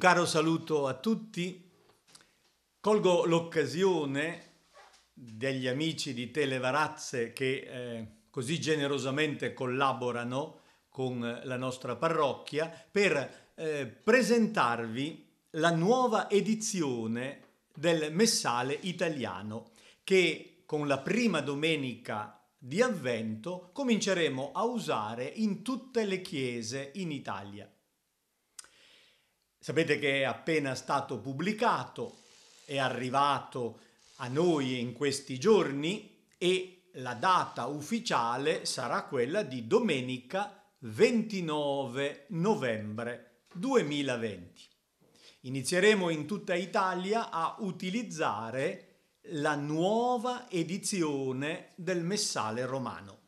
caro saluto a tutti. Colgo l'occasione degli amici di Televarazze che eh, così generosamente collaborano con la nostra parrocchia per eh, presentarvi la nuova edizione del Messale italiano che con la prima domenica di avvento cominceremo a usare in tutte le chiese in Italia. Sapete che è appena stato pubblicato, è arrivato a noi in questi giorni e la data ufficiale sarà quella di domenica 29 novembre 2020. Inizieremo in tutta Italia a utilizzare la nuova edizione del Messale Romano.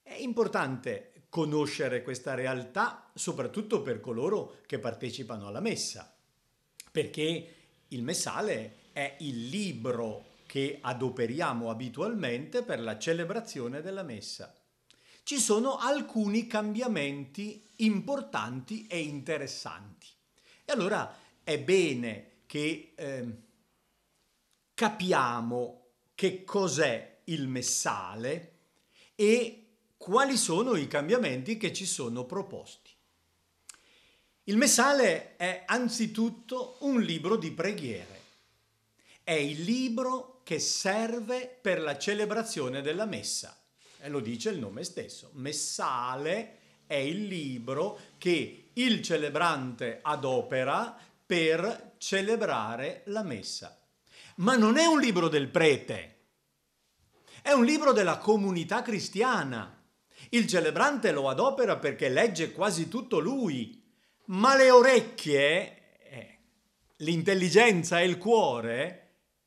È importante conoscere questa realtà, soprattutto per coloro che partecipano alla messa, perché il messale è il libro che adoperiamo abitualmente per la celebrazione della messa. Ci sono alcuni cambiamenti importanti e interessanti. E allora è bene che eh, capiamo che cos'è il messale e quali sono i cambiamenti che ci sono proposti. Il Messale è anzitutto un libro di preghiere. È il libro che serve per la celebrazione della messa. E lo dice il nome stesso. Messale è il libro che il celebrante adopera per celebrare la messa. Ma non è un libro del prete, è un libro della comunità cristiana il celebrante lo adopera perché legge quasi tutto lui, ma le orecchie, eh, l'intelligenza e il cuore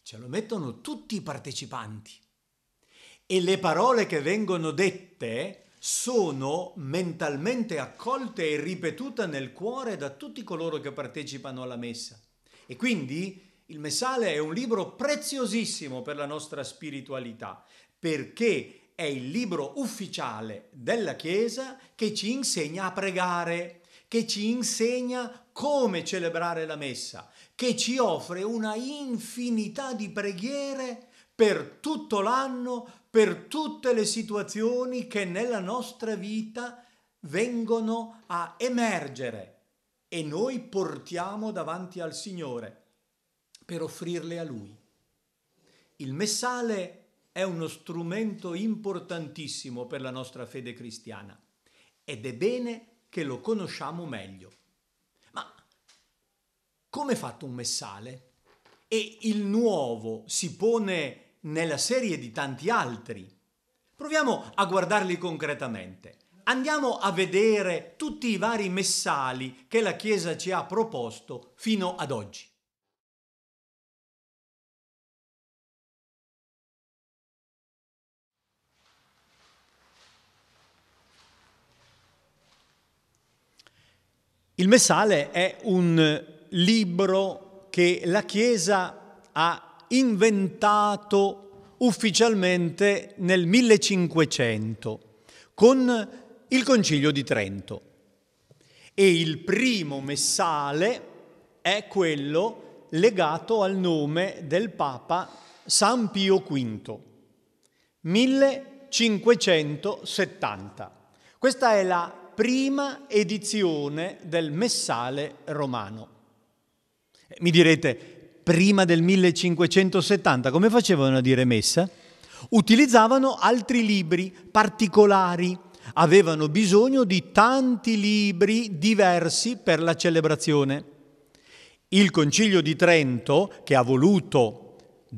ce lo mettono tutti i partecipanti. E le parole che vengono dette sono mentalmente accolte e ripetute nel cuore da tutti coloro che partecipano alla messa. E quindi il Messale è un libro preziosissimo per la nostra spiritualità, perché è il libro ufficiale della Chiesa che ci insegna a pregare, che ci insegna come celebrare la messa, che ci offre una infinità di preghiere per tutto l'anno, per tutte le situazioni che nella nostra vita vengono a emergere e noi portiamo davanti al Signore per offrirle a Lui. Il messale è uno strumento importantissimo per la nostra fede cristiana ed è bene che lo conosciamo meglio. Ma come è fatto un messale? E il nuovo si pone nella serie di tanti altri. Proviamo a guardarli concretamente. Andiamo a vedere tutti i vari messali che la Chiesa ci ha proposto fino ad oggi. Il Messale è un libro che la Chiesa ha inventato ufficialmente nel 1500 con il Concilio di Trento. E il primo Messale è quello legato al nome del Papa San Pio V, 1570. Questa è la prima edizione del Messale romano. Eh, mi direte, prima del 1570, come facevano a dire messa? Utilizzavano altri libri particolari, avevano bisogno di tanti libri diversi per la celebrazione. Il Concilio di Trento, che ha voluto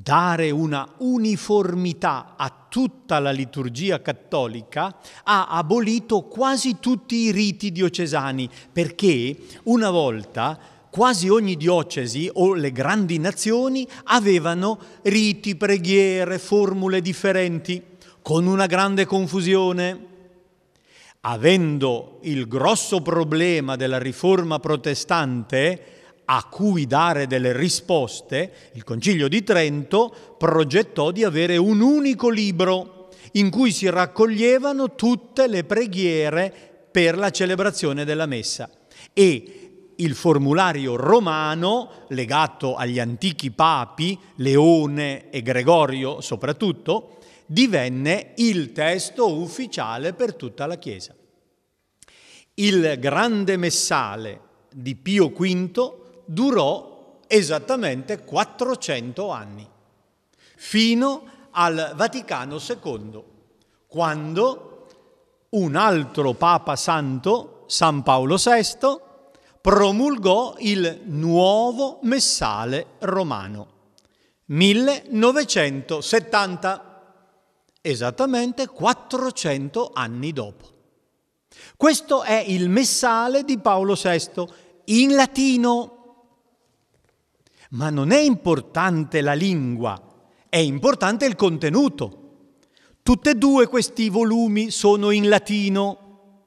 dare una uniformità a tutta la liturgia cattolica, ha abolito quasi tutti i riti diocesani, perché una volta quasi ogni diocesi o le grandi nazioni avevano riti, preghiere, formule differenti, con una grande confusione avendo il grosso problema della riforma protestante a cui dare delle risposte, il Concilio di Trento progettò di avere un unico libro in cui si raccoglievano tutte le preghiere per la celebrazione della Messa e il formulario romano legato agli antichi papi, Leone e Gregorio soprattutto, divenne il testo ufficiale per tutta la Chiesa. Il grande messale di Pio V durò esattamente 400 anni, fino al Vaticano II, quando un altro Papa Santo, San Paolo VI, promulgò il nuovo messale romano, 1970, esattamente 400 anni dopo. Questo è il messale di Paolo VI in latino ma non è importante la lingua, è importante il contenuto. Tutti e due questi volumi sono in latino,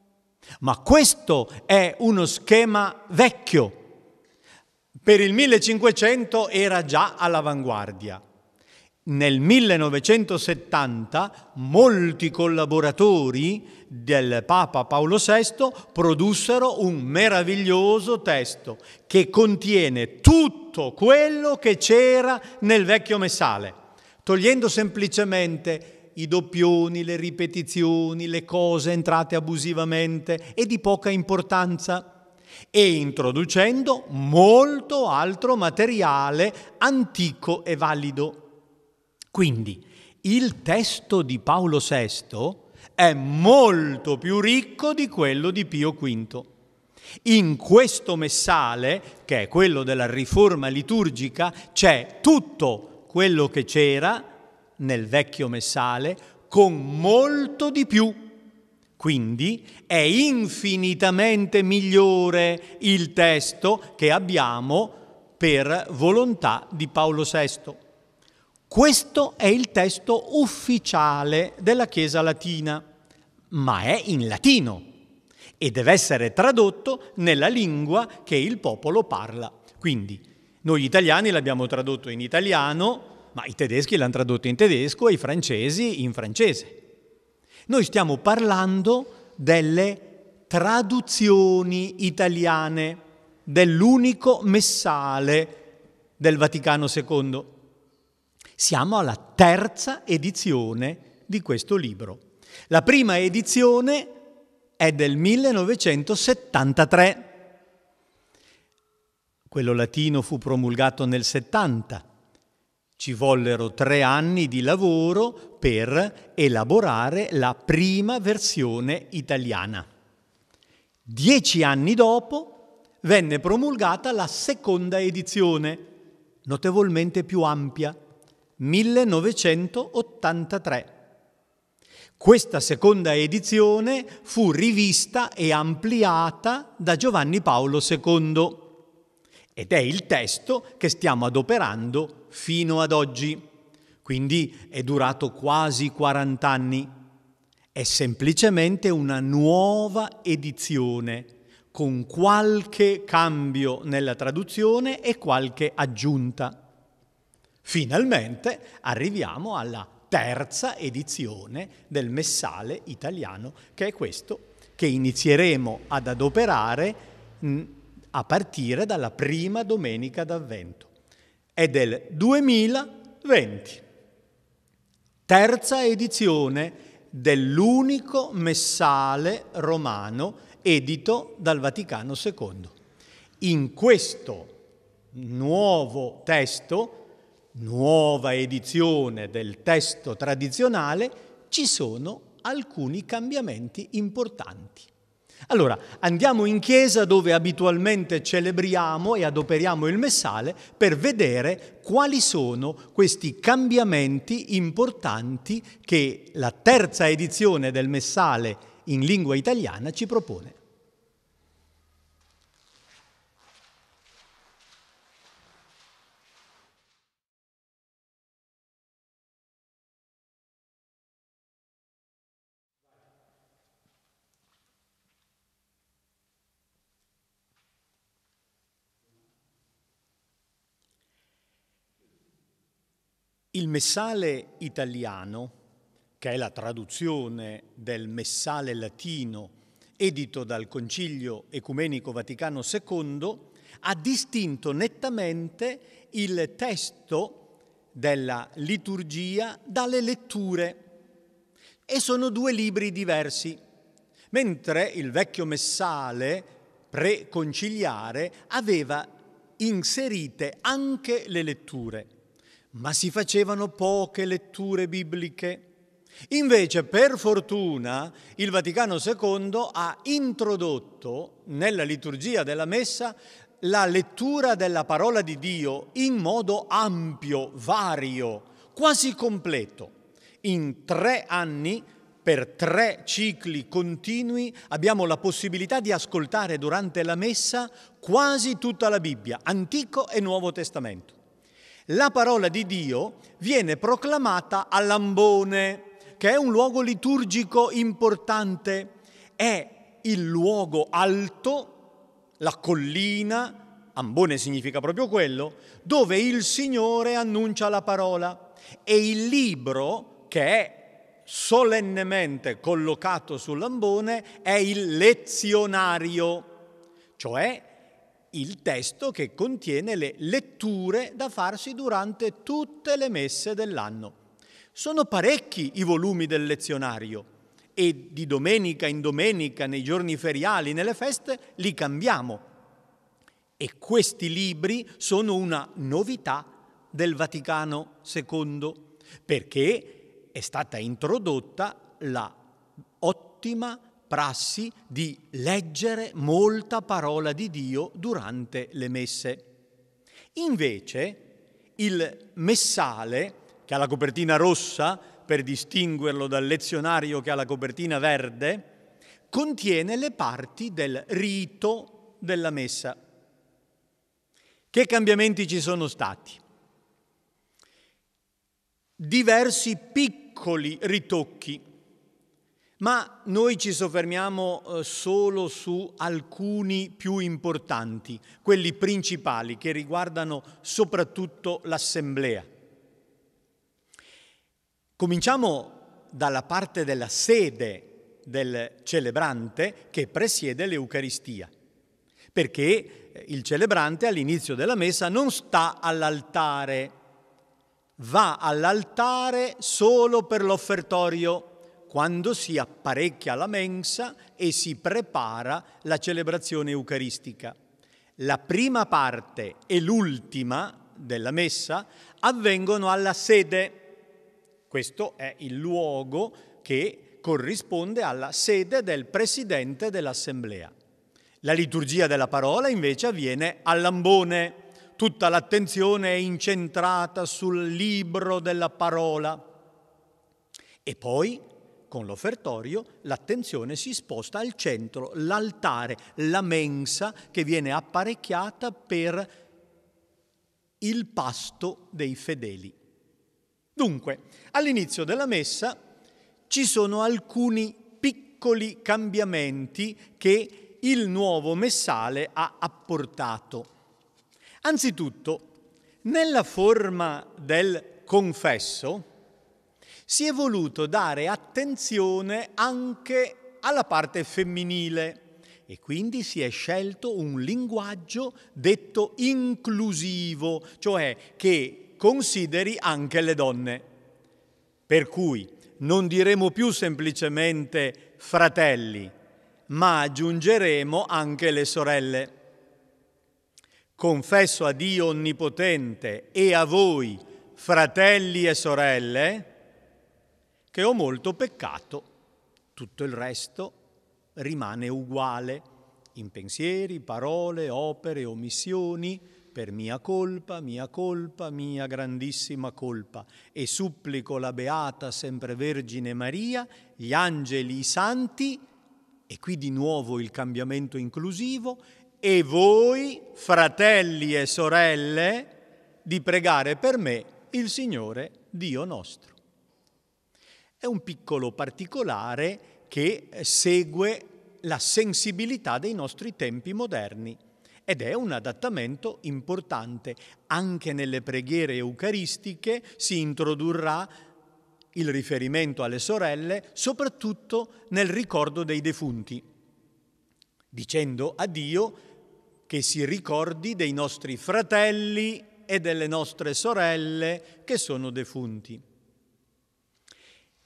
ma questo è uno schema vecchio. Per il 1500 era già all'avanguardia. Nel 1970 molti collaboratori del Papa Paolo VI produssero un meraviglioso testo che contiene tutti tutto quello che c'era nel vecchio messale, togliendo semplicemente i doppioni, le ripetizioni, le cose entrate abusivamente e di poca importanza e introducendo molto altro materiale antico e valido. Quindi il testo di Paolo VI è molto più ricco di quello di Pio V. In questo messale, che è quello della riforma liturgica, c'è tutto quello che c'era nel vecchio messale con molto di più. Quindi è infinitamente migliore il testo che abbiamo per volontà di Paolo VI. Questo è il testo ufficiale della Chiesa latina, ma è in latino e deve essere tradotto nella lingua che il popolo parla. Quindi noi italiani l'abbiamo tradotto in italiano, ma i tedeschi l'hanno tradotto in tedesco e i francesi in francese. Noi stiamo parlando delle traduzioni italiane dell'unico messale del Vaticano II. Siamo alla terza edizione di questo libro. La prima edizione è del 1973. Quello latino fu promulgato nel 70. Ci vollero tre anni di lavoro per elaborare la prima versione italiana. Dieci anni dopo venne promulgata la seconda edizione, notevolmente più ampia, 1983. Questa seconda edizione fu rivista e ampliata da Giovanni Paolo II ed è il testo che stiamo adoperando fino ad oggi. Quindi è durato quasi 40 anni. È semplicemente una nuova edizione con qualche cambio nella traduzione e qualche aggiunta. Finalmente arriviamo alla terza edizione del Messale italiano, che è questo che inizieremo ad adoperare mm, a partire dalla prima domenica d'avvento. È del 2020, terza edizione dell'unico messale romano edito dal Vaticano II. In questo nuovo testo nuova edizione del testo tradizionale ci sono alcuni cambiamenti importanti. Allora, andiamo in chiesa dove abitualmente celebriamo e adoperiamo il messale per vedere quali sono questi cambiamenti importanti che la terza edizione del messale in lingua italiana ci propone. Il messale italiano, che è la traduzione del messale latino edito dal Concilio Ecumenico Vaticano II, ha distinto nettamente il testo della liturgia dalle letture e sono due libri diversi, mentre il vecchio messale preconciliare aveva inserite anche le letture ma si facevano poche letture bibliche. Invece, per fortuna, il Vaticano II ha introdotto nella liturgia della messa la lettura della parola di Dio in modo ampio, vario, quasi completo. In tre anni, per tre cicli continui, abbiamo la possibilità di ascoltare durante la messa quasi tutta la Bibbia, Antico e Nuovo Testamento. La parola di Dio viene proclamata a Lambone, che è un luogo liturgico importante, è il luogo alto, la collina, Ambone significa proprio quello, dove il Signore annuncia la parola e il libro che è solennemente collocato sull'ambone è il lezionario, cioè il testo che contiene le letture da farsi durante tutte le messe dell'anno. Sono parecchi i volumi del lezionario e di domenica in domenica, nei giorni feriali, nelle feste, li cambiamo. E questi libri sono una novità del Vaticano II, perché è stata introdotta la ottima prassi di leggere molta parola di Dio durante le messe. Invece il messale, che ha la copertina rossa per distinguerlo dal lezionario che ha la copertina verde, contiene le parti del rito della messa. Che cambiamenti ci sono stati? Diversi piccoli ritocchi ma noi ci soffermiamo eh, solo su alcuni più importanti, quelli principali che riguardano soprattutto l'assemblea. Cominciamo dalla parte della sede del celebrante che presiede l'Eucaristia, perché eh, il celebrante all'inizio della messa non sta all'altare, va all'altare solo per l'offertorio quando si apparecchia la mensa e si prepara la celebrazione eucaristica. La prima parte e l'ultima della messa avvengono alla sede. Questo è il luogo che corrisponde alla sede del presidente dell'assemblea. La liturgia della parola invece avviene all'ambone. Tutta l'attenzione è incentrata sul libro della parola. E poi con l'offertorio l'attenzione si sposta al centro, l'altare, la mensa che viene apparecchiata per il pasto dei fedeli. Dunque, all'inizio della messa ci sono alcuni piccoli cambiamenti che il nuovo messale ha apportato. Anzitutto, nella forma del confesso, si è voluto dare attenzione anche alla parte femminile e quindi si è scelto un linguaggio detto inclusivo, cioè che consideri anche le donne. Per cui non diremo più semplicemente fratelli, ma aggiungeremo anche le sorelle. Confesso a Dio Onnipotente e a voi, fratelli e sorelle, che ho molto peccato, tutto il resto rimane uguale in pensieri, parole, opere, omissioni, per mia colpa, mia colpa, mia grandissima colpa. E supplico la beata sempre Vergine Maria, gli angeli, i santi, e qui di nuovo il cambiamento inclusivo, e voi, fratelli e sorelle, di pregare per me il Signore Dio nostro. È un piccolo particolare che eh, segue la sensibilità dei nostri tempi moderni ed è un adattamento importante. Anche nelle preghiere eucaristiche si introdurrà il riferimento alle sorelle, soprattutto nel ricordo dei defunti, dicendo a Dio che si ricordi dei nostri fratelli e delle nostre sorelle che sono defunti.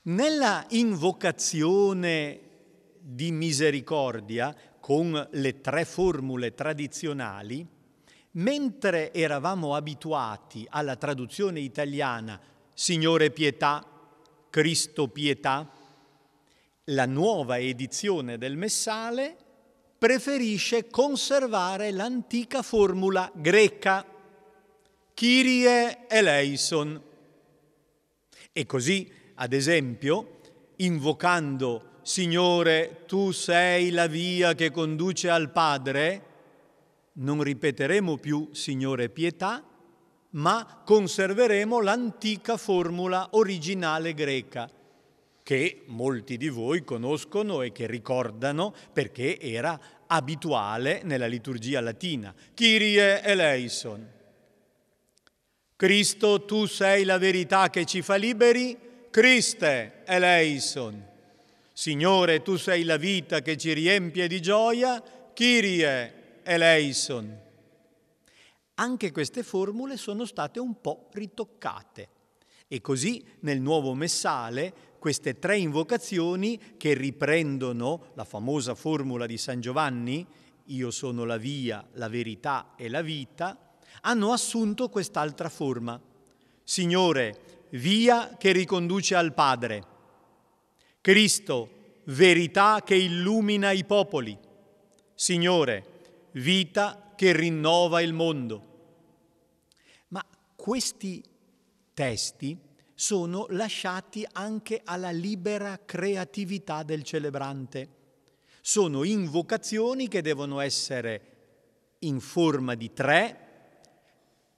Nella invocazione di misericordia con le tre formule tradizionali, mentre eravamo abituati alla traduzione italiana Signore pietà, Cristo pietà, la nuova edizione del Messale preferisce conservare l'antica formula greca Kyrie eleison. E così ad esempio, invocando Signore, tu sei la via che conduce al Padre, non ripeteremo più Signore pietà, ma conserveremo l'antica formula originale greca che molti di voi conoscono e che ricordano perché era abituale nella liturgia latina. Kyrie eleison. Cristo, tu sei la verità che ci fa liberi, Criste eleison. Signore, tu sei la vita che ci riempie di gioia, Kyrie eleison. Anche queste formule sono state un po' ritoccate. E così nel nuovo messale queste tre invocazioni che riprendono la famosa formula di San Giovanni, io sono la via, la verità e la vita, hanno assunto quest'altra forma. Signore, via che riconduce al Padre. Cristo, verità che illumina i popoli. Signore, vita che rinnova il mondo. Ma questi testi sono lasciati anche alla libera creatività del celebrante. Sono invocazioni che devono essere in forma di tre,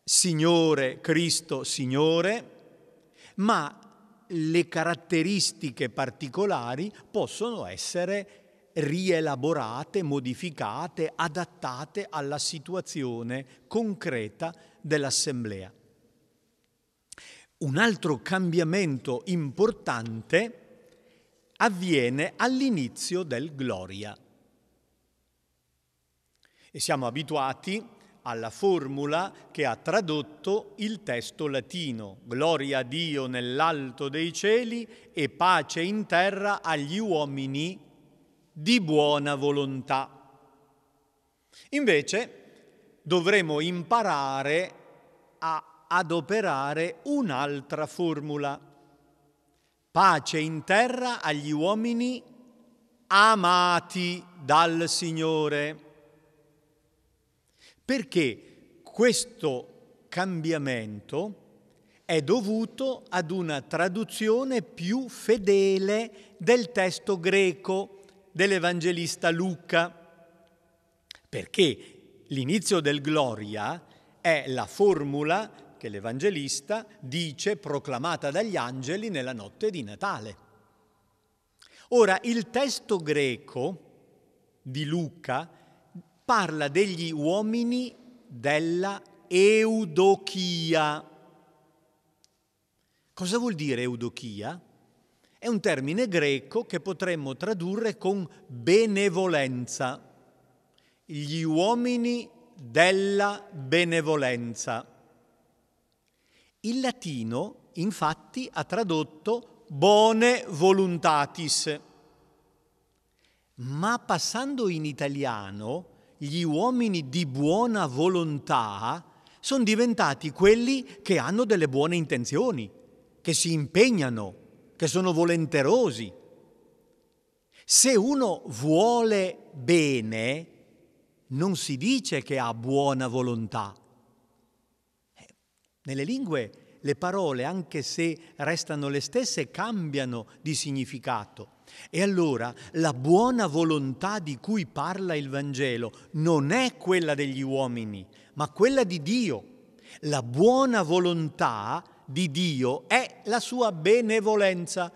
Signore, Cristo, Signore, ma le caratteristiche particolari possono essere rielaborate, modificate, adattate alla situazione concreta dell'assemblea. Un altro cambiamento importante avviene all'inizio del Gloria. E siamo abituati alla formula che ha tradotto il testo latino. Gloria a Dio nell'alto dei cieli e pace in terra agli uomini di buona volontà. Invece dovremo imparare a adoperare un'altra formula. Pace in terra agli uomini amati dal Signore perché questo cambiamento è dovuto ad una traduzione più fedele del testo greco dell'Evangelista Luca, perché l'inizio del Gloria è la formula che l'Evangelista dice proclamata dagli angeli nella notte di Natale. Ora, il testo greco di Luca parla degli uomini della eudochia. Cosa vuol dire eudochia? È un termine greco che potremmo tradurre con benevolenza. Gli uomini della benevolenza. Il latino, infatti, ha tradotto bone voluntatis, ma passando in italiano gli uomini di buona volontà sono diventati quelli che hanno delle buone intenzioni, che si impegnano, che sono volenterosi. Se uno vuole bene, non si dice che ha buona volontà. Eh, nelle lingue le parole, anche se restano le stesse, cambiano di significato. E allora la buona volontà di cui parla il Vangelo non è quella degli uomini, ma quella di Dio. La buona volontà di Dio è la sua benevolenza.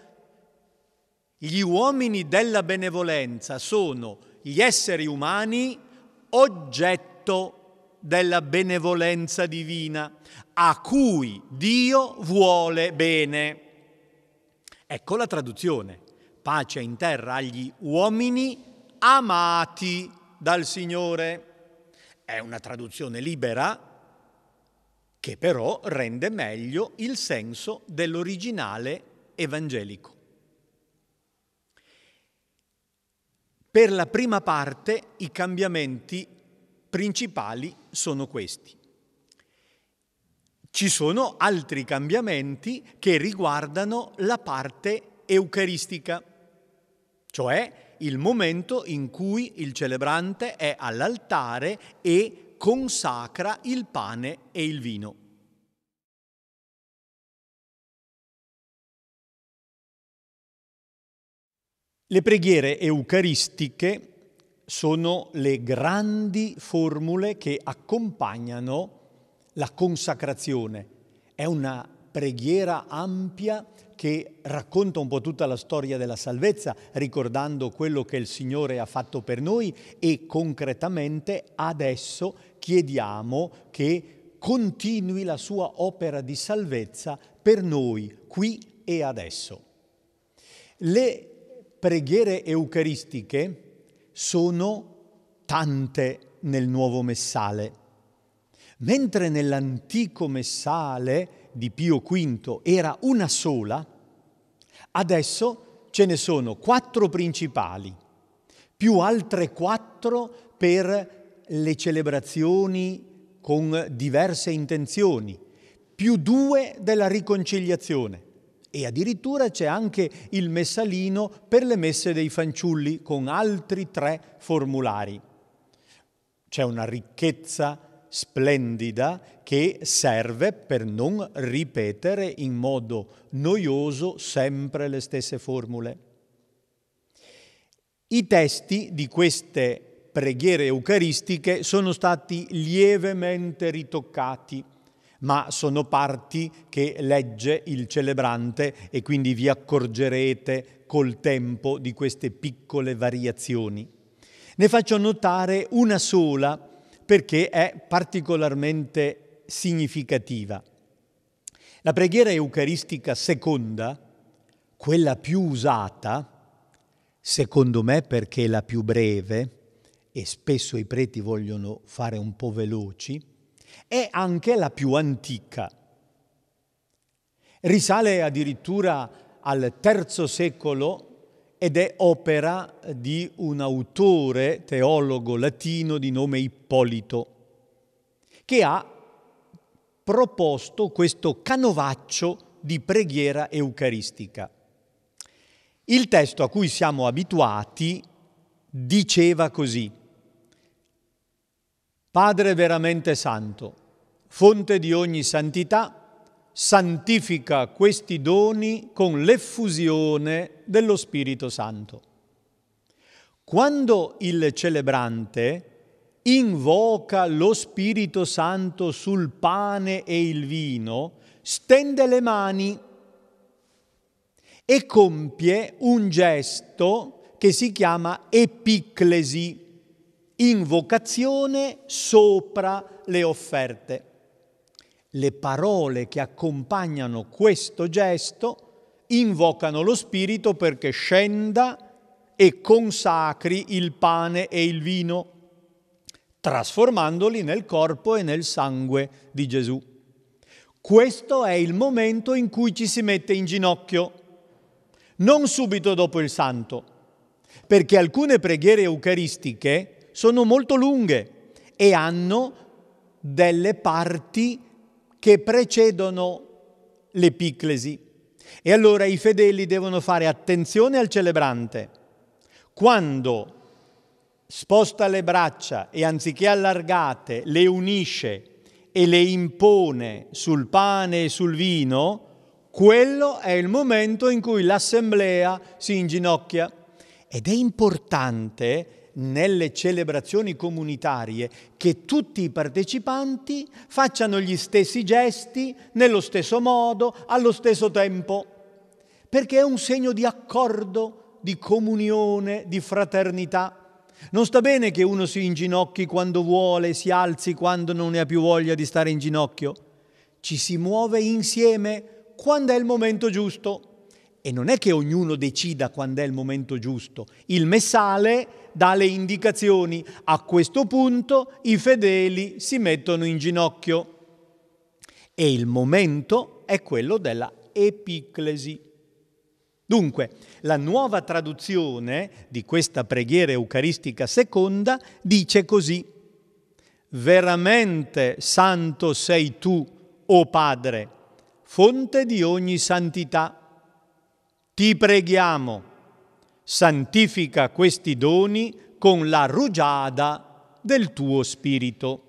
Gli uomini della benevolenza sono gli esseri umani oggetto della benevolenza divina, a cui Dio vuole bene. Ecco la traduzione pace in terra agli uomini amati dal Signore. È una traduzione libera che però rende meglio il senso dell'originale evangelico. Per la prima parte i cambiamenti principali sono questi. Ci sono altri cambiamenti che riguardano la parte eucaristica cioè il momento in cui il celebrante è all'altare e consacra il pane e il vino. Le preghiere eucaristiche sono le grandi formule che accompagnano la consacrazione. È una preghiera ampia che racconta un po' tutta la storia della salvezza, ricordando quello che il Signore ha fatto per noi e concretamente adesso chiediamo che continui la sua opera di salvezza per noi qui e adesso. Le preghiere eucaristiche sono tante nel Nuovo Messale, mentre nell'Antico Messale di Pio V era una sola, adesso ce ne sono quattro principali, più altre quattro per le celebrazioni con diverse intenzioni, più due della riconciliazione. E addirittura c'è anche il messalino per le messe dei fanciulli con altri tre formulari. C'è una ricchezza splendida che serve per non ripetere in modo noioso sempre le stesse formule. I testi di queste preghiere eucaristiche sono stati lievemente ritoccati, ma sono parti che legge il celebrante e quindi vi accorgerete col tempo di queste piccole variazioni. Ne faccio notare una sola perché è particolarmente significativa. La preghiera eucaristica seconda, quella più usata, secondo me perché è la più breve, e spesso i preti vogliono fare un po' veloci, è anche la più antica. Risale addirittura al III secolo ed è opera di un autore teologo latino di nome Ippolito, che ha proposto questo canovaccio di preghiera eucaristica. Il testo a cui siamo abituati diceva così, Padre veramente santo, fonte di ogni santità, santifica questi doni con l'effusione dello Spirito Santo. Quando il celebrante invoca lo Spirito Santo sul pane e il vino, stende le mani e compie un gesto che si chiama epiclesi, invocazione sopra le offerte. Le parole che accompagnano questo gesto invocano lo Spirito perché scenda e consacri il pane e il vino, trasformandoli nel corpo e nel sangue di Gesù. Questo è il momento in cui ci si mette in ginocchio, non subito dopo il santo, perché alcune preghiere eucaristiche sono molto lunghe e hanno delle parti che precedono l'epiclesi. E allora i fedeli devono fare attenzione al celebrante. Quando sposta le braccia e anziché allargate le unisce e le impone sul pane e sul vino, quello è il momento in cui l'assemblea si inginocchia. Ed è importante nelle celebrazioni comunitarie che tutti i partecipanti facciano gli stessi gesti, nello stesso modo, allo stesso tempo, perché è un segno di accordo, di comunione, di fraternità. Non sta bene che uno si inginocchi quando vuole, si alzi quando non ne ha più voglia di stare in ginocchio. Ci si muove insieme quando è il momento giusto. E non è che ognuno decida quando è il momento giusto. Il messale dà le indicazioni. A questo punto i fedeli si mettono in ginocchio. E il momento è quello della epiclesi. Dunque, la nuova traduzione di questa preghiera eucaristica seconda dice così. Veramente santo sei tu, o oh Padre, fonte di ogni santità ti preghiamo, santifica questi doni con la rugiada del tuo spirito.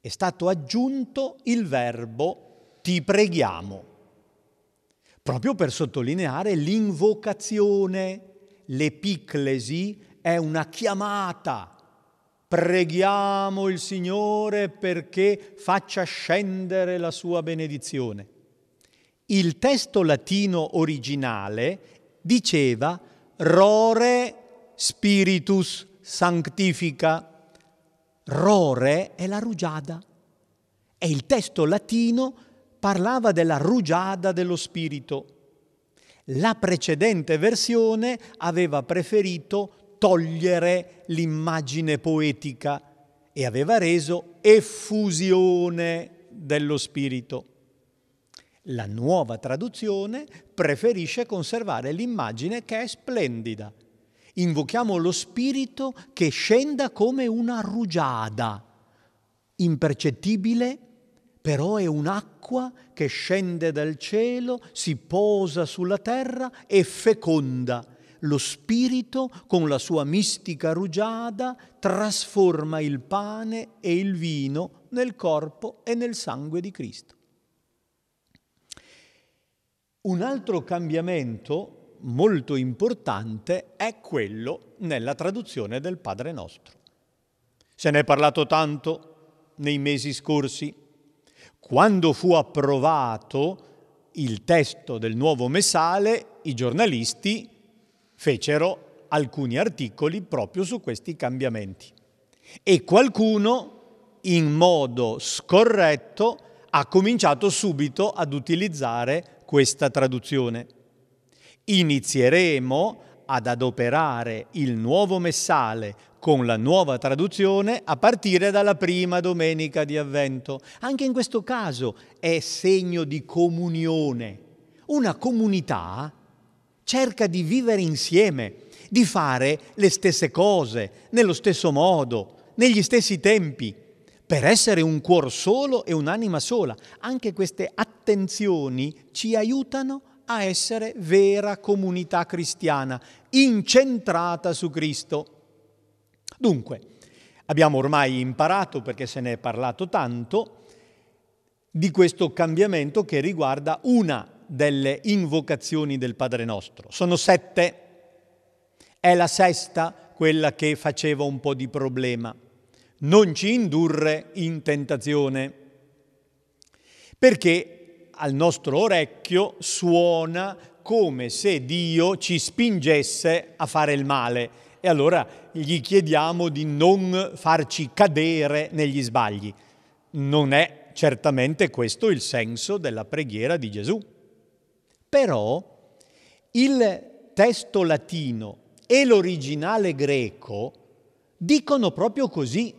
È stato aggiunto il verbo ti preghiamo, proprio per sottolineare l'invocazione. L'epiclesi è una chiamata. Preghiamo il Signore perché faccia scendere la sua benedizione. Il testo latino originale diceva rore spiritus sanctifica. Rore è la rugiada. E il testo latino parlava della rugiada dello spirito. La precedente versione aveva preferito togliere l'immagine poetica e aveva reso effusione dello spirito. La nuova traduzione preferisce conservare l'immagine che è splendida. Invochiamo lo spirito che scenda come una rugiada, impercettibile, però è un'acqua che scende dal cielo, si posa sulla terra e feconda. Lo spirito, con la sua mistica rugiada, trasforma il pane e il vino nel corpo e nel sangue di Cristo. Un altro cambiamento molto importante è quello nella traduzione del Padre nostro. Se ne è parlato tanto nei mesi scorsi. Quando fu approvato il testo del nuovo messale, i giornalisti fecero alcuni articoli proprio su questi cambiamenti. E qualcuno, in modo scorretto, ha cominciato subito ad utilizzare questa traduzione. Inizieremo ad adoperare il nuovo messale con la nuova traduzione a partire dalla prima domenica di avvento. Anche in questo caso è segno di comunione. Una comunità cerca di vivere insieme, di fare le stesse cose, nello stesso modo, negli stessi tempi per essere un cuor solo e un'anima sola. Anche queste attenzioni ci aiutano a essere vera comunità cristiana, incentrata su Cristo. Dunque, abbiamo ormai imparato, perché se ne è parlato tanto, di questo cambiamento che riguarda una delle invocazioni del Padre nostro. Sono sette, è la sesta quella che faceva un po' di problema non ci indurre in tentazione, perché al nostro orecchio suona come se Dio ci spingesse a fare il male e allora gli chiediamo di non farci cadere negli sbagli. Non è certamente questo il senso della preghiera di Gesù. Però il testo latino e l'originale greco dicono proprio così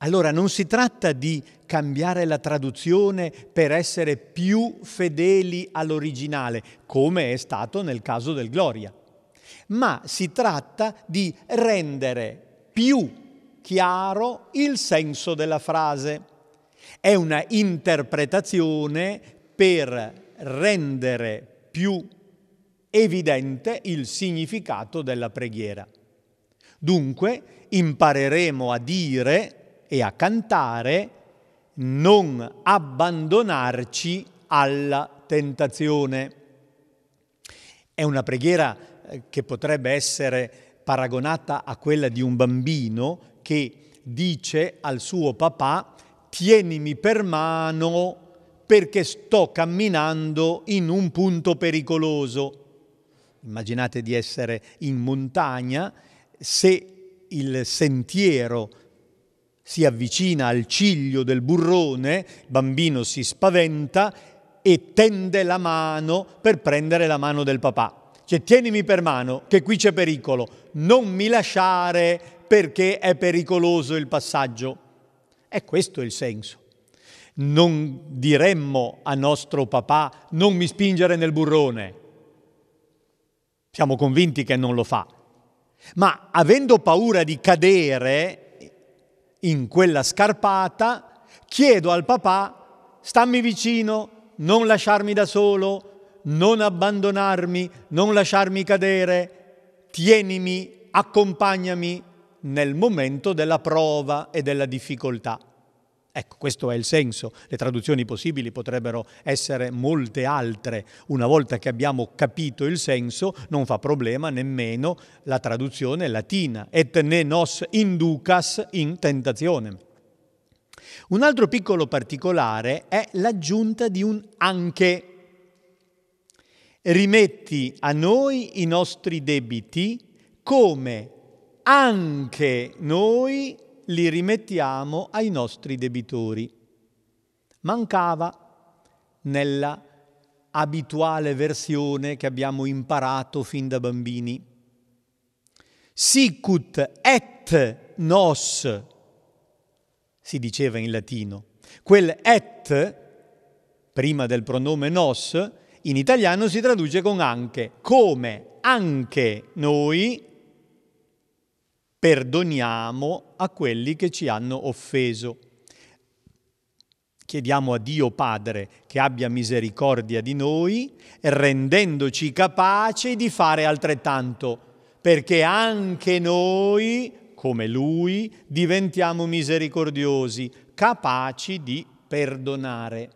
allora non si tratta di cambiare la traduzione per essere più fedeli all'originale, come è stato nel caso del Gloria, ma si tratta di rendere più chiaro il senso della frase. È una interpretazione per rendere più evidente il significato della preghiera. Dunque impareremo a dire e a cantare, non abbandonarci alla tentazione. È una preghiera eh, che potrebbe essere paragonata a quella di un bambino che dice al suo papà tienimi per mano perché sto camminando in un punto pericoloso. Immaginate di essere in montagna se il sentiero si avvicina al ciglio del burrone, il bambino si spaventa e tende la mano per prendere la mano del papà. Cioè tienimi per mano, che qui c'è pericolo, non mi lasciare perché è pericoloso il passaggio. E questo è il senso. Non diremmo a nostro papà non mi spingere nel burrone. Siamo convinti che non lo fa. Ma avendo paura di cadere, in quella scarpata, chiedo al papà, stammi vicino, non lasciarmi da solo, non abbandonarmi, non lasciarmi cadere, tienimi, accompagnami nel momento della prova e della difficoltà. Ecco, questo è il senso. Le traduzioni possibili potrebbero essere molte altre. Una volta che abbiamo capito il senso, non fa problema nemmeno la traduzione latina. Et ne nos inducas in tentazione. Un altro piccolo particolare è l'aggiunta di un anche. Rimetti a noi i nostri debiti come anche noi li rimettiamo ai nostri debitori. Mancava nella abituale versione che abbiamo imparato fin da bambini. Sicut et nos, si diceva in latino. Quel et, prima del pronome nos, in italiano si traduce con anche, come anche noi perdoniamo a quelli che ci hanno offeso. Chiediamo a Dio Padre che abbia misericordia di noi, rendendoci capaci di fare altrettanto, perché anche noi, come Lui, diventiamo misericordiosi, capaci di perdonare.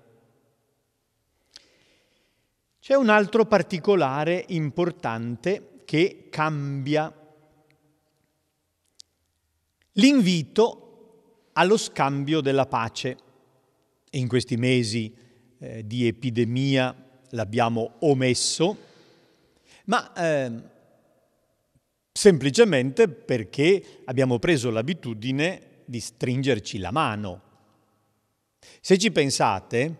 C'è un altro particolare importante che cambia L'invito allo scambio della pace. in questi mesi eh, di epidemia l'abbiamo omesso, ma eh, semplicemente perché abbiamo preso l'abitudine di stringerci la mano. Se ci pensate,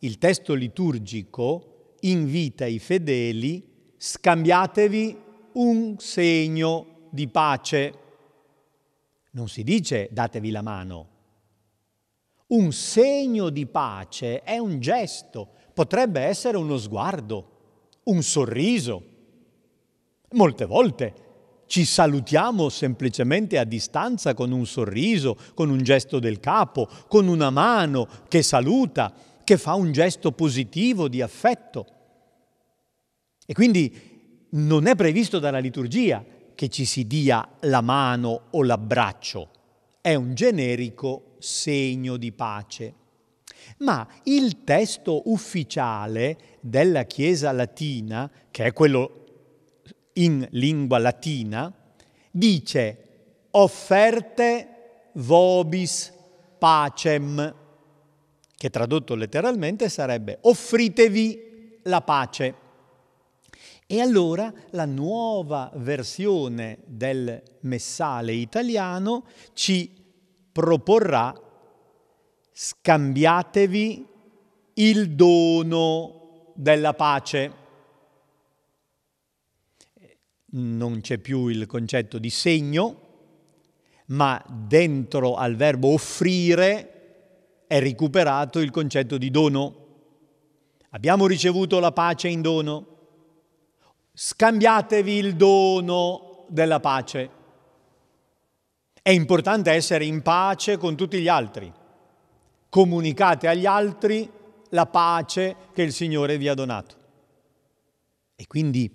il testo liturgico invita i fedeli scambiatevi un segno di pace. Non si dice datevi la mano. Un segno di pace è un gesto, potrebbe essere uno sguardo, un sorriso. Molte volte ci salutiamo semplicemente a distanza con un sorriso, con un gesto del capo, con una mano che saluta, che fa un gesto positivo di affetto. E quindi non è previsto dalla liturgia che ci si dia la mano o l'abbraccio, è un generico segno di pace. Ma il testo ufficiale della Chiesa latina, che è quello in lingua latina, dice offerte vobis pacem, che tradotto letteralmente sarebbe offritevi la pace. E allora la nuova versione del messale italiano ci proporrà scambiatevi il dono della pace. Non c'è più il concetto di segno, ma dentro al verbo offrire è recuperato il concetto di dono. Abbiamo ricevuto la pace in dono, Scambiatevi il dono della pace. È importante essere in pace con tutti gli altri. Comunicate agli altri la pace che il Signore vi ha donato. E quindi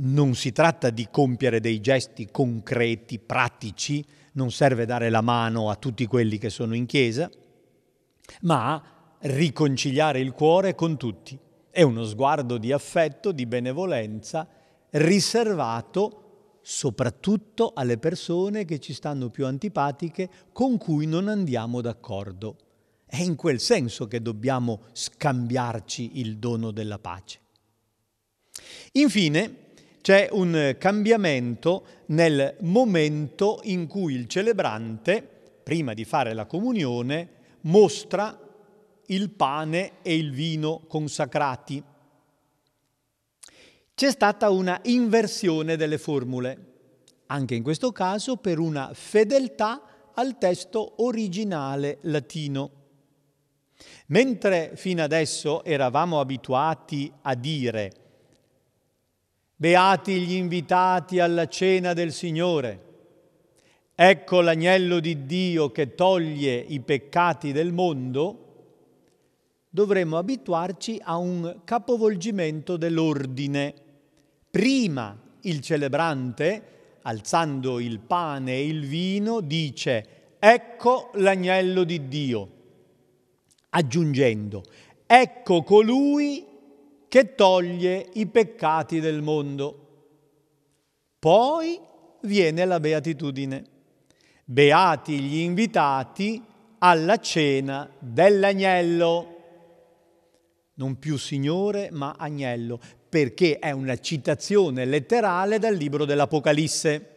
non si tratta di compiere dei gesti concreti, pratici, non serve dare la mano a tutti quelli che sono in chiesa, ma riconciliare il cuore con tutti. È uno sguardo di affetto, di benevolenza, riservato soprattutto alle persone che ci stanno più antipatiche, con cui non andiamo d'accordo. È in quel senso che dobbiamo scambiarci il dono della pace. Infine, c'è un cambiamento nel momento in cui il celebrante, prima di fare la comunione, mostra il pane e il vino consacrati. C'è stata una inversione delle formule, anche in questo caso per una fedeltà al testo originale latino. Mentre fino adesso eravamo abituati a dire Beati gli invitati alla cena del Signore, ecco l'agnello di Dio che toglie i peccati del mondo, dovremmo abituarci a un capovolgimento dell'ordine. Prima il celebrante, alzando il pane e il vino, dice Ecco l'agnello di Dio, aggiungendo Ecco colui che toglie i peccati del mondo. Poi viene la beatitudine. Beati gli invitati alla cena dell'agnello non più Signore ma Agnello, perché è una citazione letterale dal libro dell'Apocalisse.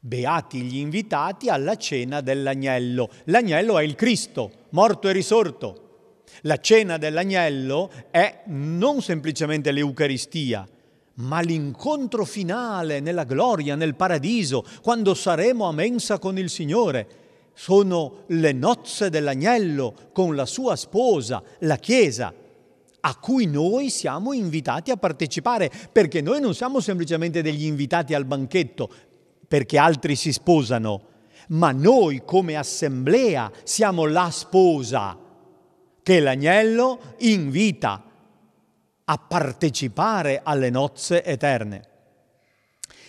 Beati gli invitati alla cena dell'agnello. L'agnello è il Cristo, morto e risorto. La cena dell'agnello è non semplicemente l'Eucaristia, ma l'incontro finale nella gloria, nel paradiso, quando saremo a mensa con il Signore sono le nozze dell'agnello con la sua sposa, la Chiesa, a cui noi siamo invitati a partecipare, perché noi non siamo semplicemente degli invitati al banchetto perché altri si sposano, ma noi come assemblea siamo la sposa che l'agnello invita a partecipare alle nozze eterne.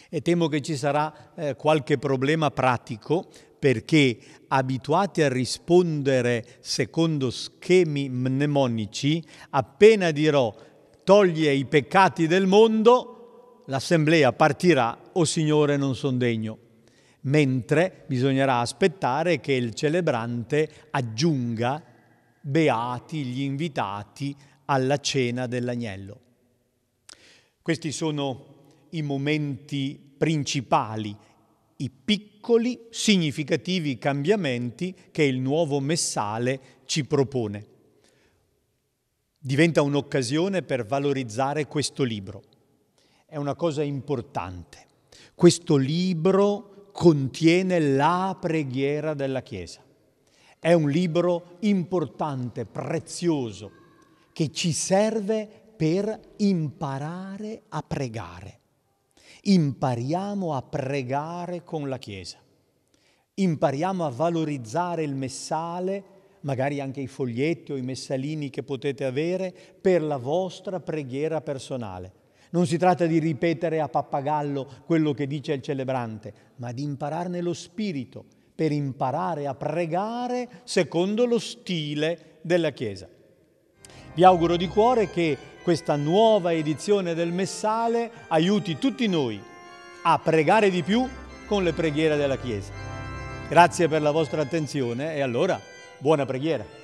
E temo che ci sarà eh, qualche problema pratico perché abituati a rispondere secondo schemi mnemonici, appena dirò toglie i peccati del mondo, l'assemblea partirà, o Signore non son degno, mentre bisognerà aspettare che il celebrante aggiunga beati gli invitati alla cena dell'agnello. Questi sono i momenti principali i piccoli, significativi cambiamenti che il nuovo messale ci propone. Diventa un'occasione per valorizzare questo libro. È una cosa importante. Questo libro contiene la preghiera della Chiesa. È un libro importante, prezioso, che ci serve per imparare a pregare impariamo a pregare con la Chiesa, impariamo a valorizzare il messale, magari anche i foglietti o i messalini che potete avere, per la vostra preghiera personale. Non si tratta di ripetere a pappagallo quello che dice il celebrante, ma di impararne lo spirito per imparare a pregare secondo lo stile della Chiesa. Vi auguro di cuore che questa nuova edizione del Messale aiuti tutti noi a pregare di più con le preghiere della Chiesa. Grazie per la vostra attenzione e allora buona preghiera.